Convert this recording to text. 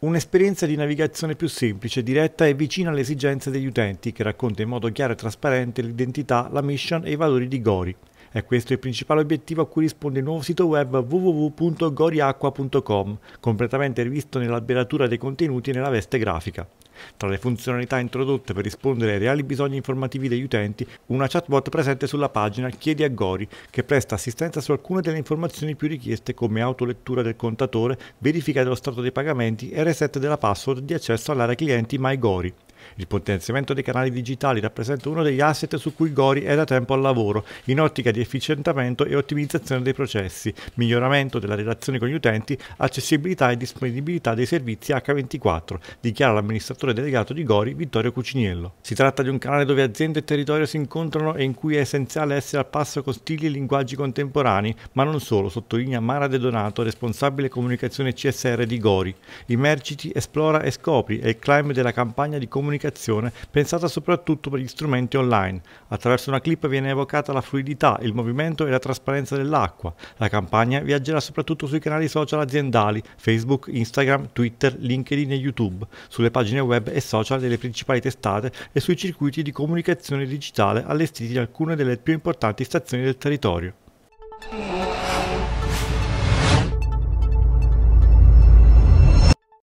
Un'esperienza di navigazione più semplice, diretta e vicina alle esigenze degli utenti, che racconta in modo chiaro e trasparente l'identità, la mission e i valori di Gori. È questo il principale obiettivo a cui risponde il nuovo sito web www.goriacqua.com, completamente rivisto nell'alberatura dei contenuti e nella veste grafica. Tra le funzionalità introdotte per rispondere ai reali bisogni informativi degli utenti, una chatbot presente sulla pagina Chiedi a Gori, che presta assistenza su alcune delle informazioni più richieste come autolettura del contatore, verifica dello stato dei pagamenti e reset della password di accesso all'area clienti MyGori. Il potenziamento dei canali digitali rappresenta uno degli asset su cui Gori è da tempo al lavoro, in ottica di efficientamento e ottimizzazione dei processi, miglioramento della relazione con gli utenti, accessibilità e disponibilità dei servizi H24, dichiara l'amministratore delegato di Gori Vittorio Cuciniello. Si tratta di un canale dove aziende e territorio si incontrano e in cui è essenziale essere al passo con stili e linguaggi contemporanei, ma non solo, sottolinea Mara De Donato, responsabile comunicazione CSR di Gori. Immergiti, esplora e scopri è il climb della campagna di comunicazione comunicazione pensata soprattutto per gli strumenti online. Attraverso una clip viene evocata la fluidità, il movimento e la trasparenza dell'acqua. La campagna viaggerà soprattutto sui canali social aziendali Facebook, Instagram, Twitter, LinkedIn e YouTube, sulle pagine web e social delle principali testate e sui circuiti di comunicazione digitale allestiti in alcune delle più importanti stazioni del territorio.